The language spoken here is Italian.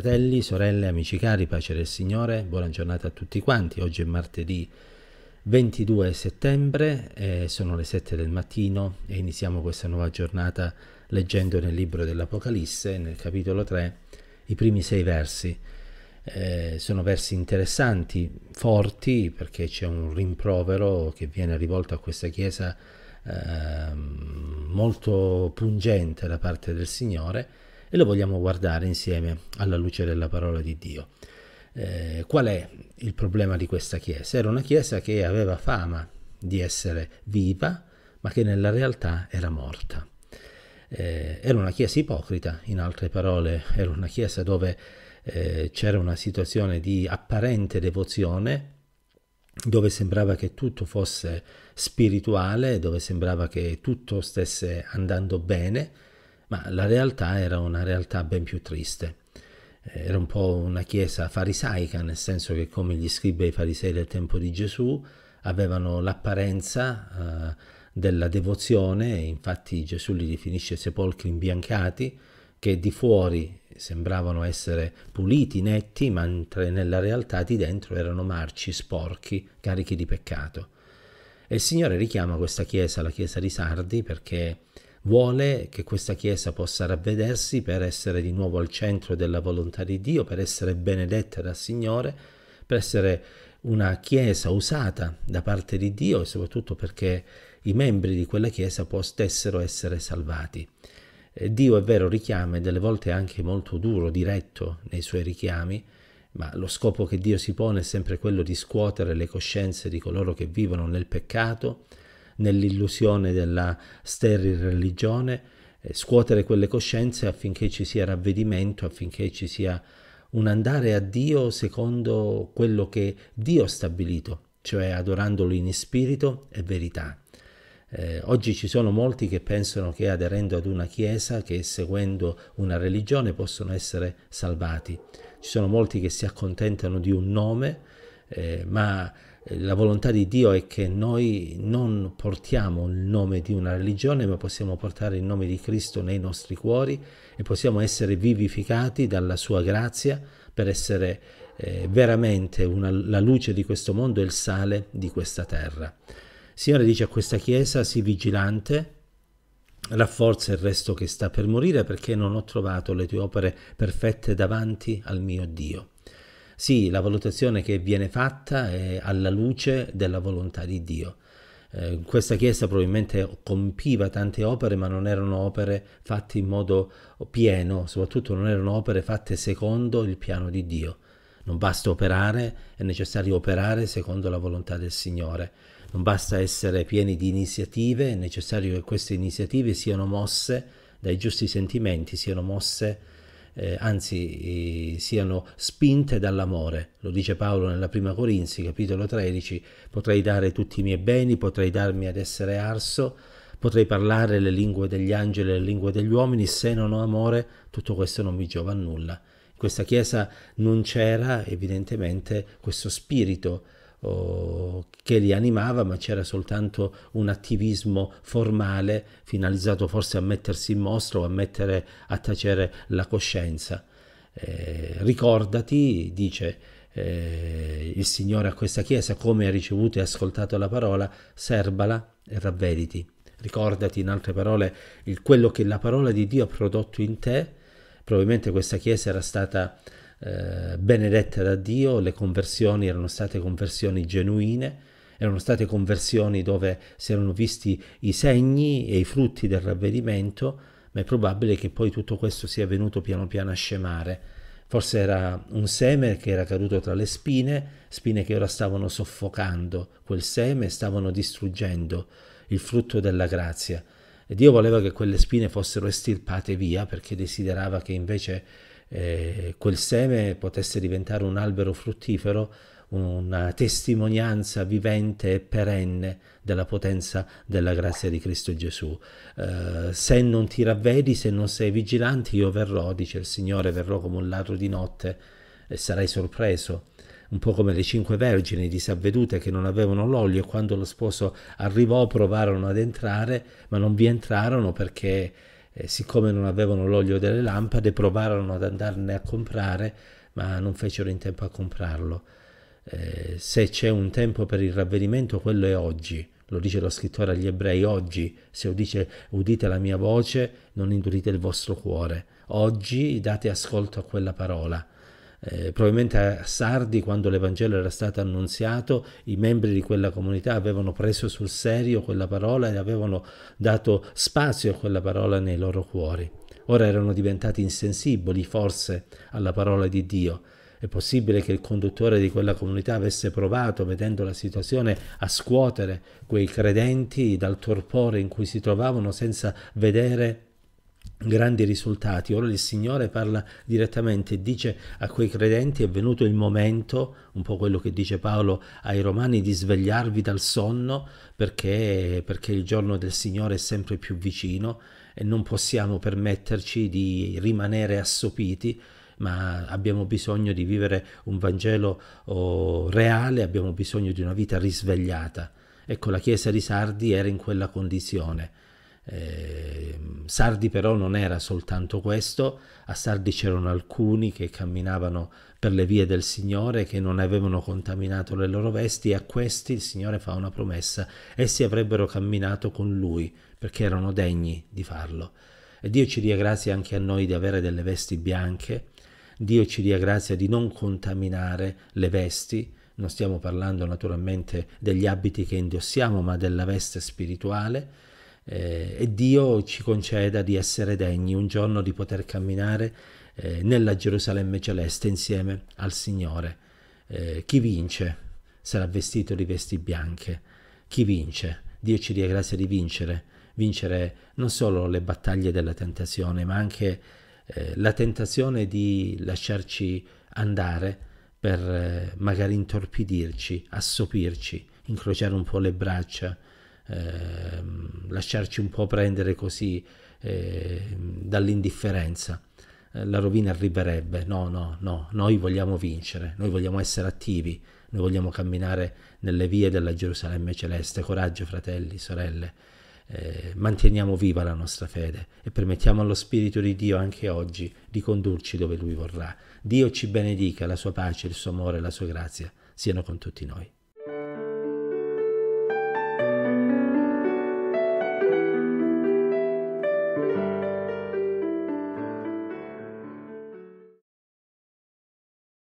Fratelli, sorelle, amici cari, pace del Signore, buona giornata a tutti quanti. Oggi è martedì 22 settembre, eh, sono le 7 del mattino e iniziamo questa nuova giornata leggendo nel libro dell'Apocalisse, nel capitolo 3, i primi sei versi. Eh, sono versi interessanti, forti, perché c'è un rimprovero che viene rivolto a questa Chiesa eh, molto pungente da parte del Signore e lo vogliamo guardare insieme alla luce della parola di Dio. Eh, qual è il problema di questa chiesa? Era una chiesa che aveva fama di essere viva, ma che nella realtà era morta. Eh, era una chiesa ipocrita, in altre parole, era una chiesa dove eh, c'era una situazione di apparente devozione, dove sembrava che tutto fosse spirituale, dove sembrava che tutto stesse andando bene, ma la realtà era una realtà ben più triste. Eh, era un po' una chiesa farisaica, nel senso che come gli scribi e i farisei del tempo di Gesù avevano l'apparenza eh, della devozione, infatti Gesù li definisce sepolcri imbiancati, che di fuori sembravano essere puliti, netti, mentre nella realtà di dentro erano marci, sporchi, carichi di peccato. E il Signore richiama questa chiesa, la chiesa di Sardi, perché vuole che questa Chiesa possa ravvedersi per essere di nuovo al centro della volontà di Dio, per essere benedetta dal Signore, per essere una Chiesa usata da parte di Dio e soprattutto perché i membri di quella Chiesa potessero essere salvati. Eh, Dio è vero richiama e delle volte anche molto duro, diretto nei suoi richiami, ma lo scopo che Dio si pone è sempre quello di scuotere le coscienze di coloro che vivono nel peccato, nell'illusione della sterile religione, eh, scuotere quelle coscienze affinché ci sia ravvedimento, affinché ci sia un andare a Dio secondo quello che Dio ha stabilito, cioè adorandolo in spirito e verità. Eh, oggi ci sono molti che pensano che aderendo ad una chiesa, che seguendo una religione possono essere salvati. Ci sono molti che si accontentano di un nome, eh, ma la volontà di Dio è che noi non portiamo il nome di una religione, ma possiamo portare il nome di Cristo nei nostri cuori e possiamo essere vivificati dalla sua grazia per essere eh, veramente una, la luce di questo mondo e il sale di questa terra. Signore dice a questa Chiesa, sii vigilante, rafforza il resto che sta per morire perché non ho trovato le tue opere perfette davanti al mio Dio. Sì, la valutazione che viene fatta è alla luce della volontà di Dio. Eh, questa chiesa probabilmente compiva tante opere, ma non erano opere fatte in modo pieno, soprattutto non erano opere fatte secondo il piano di Dio. Non basta operare, è necessario operare secondo la volontà del Signore. Non basta essere pieni di iniziative, è necessario che queste iniziative siano mosse dai giusti sentimenti, siano mosse eh, anzi siano spinte dall'amore. Lo dice Paolo nella prima Corinzi, capitolo 13, potrei dare tutti i miei beni, potrei darmi ad essere arso, potrei parlare le lingue degli angeli e le lingue degli uomini, se non ho amore tutto questo non mi giova a nulla. In questa chiesa non c'era evidentemente questo spirito che li animava, ma c'era soltanto un attivismo formale finalizzato forse a mettersi in mostra o a mettere a tacere la coscienza. Eh, ricordati, dice eh, il Signore a questa Chiesa, come ha ricevuto e ascoltato la parola, serbala e ravvediti. Ricordati, in altre parole, il, quello che la parola di Dio ha prodotto in te. Probabilmente questa Chiesa era stata eh, benedette da Dio, le conversioni erano state conversioni genuine, erano state conversioni dove si erano visti i segni e i frutti del ravvedimento, ma è probabile che poi tutto questo sia venuto piano piano a scemare. Forse era un seme che era caduto tra le spine, spine che ora stavano soffocando quel seme, stavano distruggendo il frutto della grazia. E Dio voleva che quelle spine fossero estirpate via perché desiderava che invece eh, quel seme potesse diventare un albero fruttifero, una testimonianza vivente e perenne della potenza della grazia di Cristo Gesù. Eh, se non ti ravvedi, se non sei vigilante, io verrò, dice il Signore, verrò come un ladro di notte e sarai sorpreso un po' come le cinque vergini disavvedute che non avevano l'olio e quando lo sposo arrivò provarono ad entrare ma non vi entrarono perché eh, siccome non avevano l'olio delle lampade, provarono ad andarne a comprare, ma non fecero in tempo a comprarlo. Eh, se c'è un tempo per il ravvedimento, quello è oggi. Lo dice lo scrittore agli ebrei oggi, se udice, udite la mia voce, non indurite il vostro cuore. Oggi date ascolto a quella parola. Eh, probabilmente a Sardi, quando l'Evangelo era stato annunziato, i membri di quella comunità avevano preso sul serio quella parola e avevano dato spazio a quella parola nei loro cuori. Ora erano diventati insensibili forse alla parola di Dio. È possibile che il conduttore di quella comunità avesse provato, vedendo la situazione, a scuotere quei credenti dal torpore in cui si trovavano senza vedere grandi risultati. Ora il Signore parla direttamente, dice a quei credenti è venuto il momento, un po' quello che dice Paolo ai Romani, di svegliarvi dal sonno perché, perché il giorno del Signore è sempre più vicino e non possiamo permetterci di rimanere assopiti ma abbiamo bisogno di vivere un Vangelo oh, reale, abbiamo bisogno di una vita risvegliata. Ecco, la Chiesa di Sardi era in quella condizione eh, Sardi però non era soltanto questo, a Sardi c'erano alcuni che camminavano per le vie del Signore, che non avevano contaminato le loro vesti e a questi il Signore fa una promessa, essi avrebbero camminato con Lui perché erano degni di farlo. E Dio ci dia grazia anche a noi di avere delle vesti bianche, Dio ci dia grazia di non contaminare le vesti, non stiamo parlando naturalmente degli abiti che indossiamo, ma della veste spirituale, eh, e Dio ci conceda di essere degni un giorno di poter camminare eh, nella Gerusalemme celeste insieme al Signore. Eh, chi vince sarà vestito di vesti bianche. Chi vince? Dio ci dia grazia di vincere, vincere non solo le battaglie della tentazione, ma anche eh, la tentazione di lasciarci andare per eh, magari intorpidirci, assopirci, incrociare un po' le braccia, Ehm, lasciarci un po' prendere così ehm, eh, dall'indifferenza. la rovina arriverebbe, no, no, no, noi vogliamo vincere, noi vogliamo essere attivi, noi vogliamo camminare nelle vie della Gerusalemme celeste. Coraggio, fratelli, sorelle, eh, manteniamo viva la nostra fede e permettiamo allo Spirito di Dio anche oggi di condurci dove Lui vorrà. Dio ci benedica, la sua pace, il suo amore, e la sua grazia siano con tutti noi.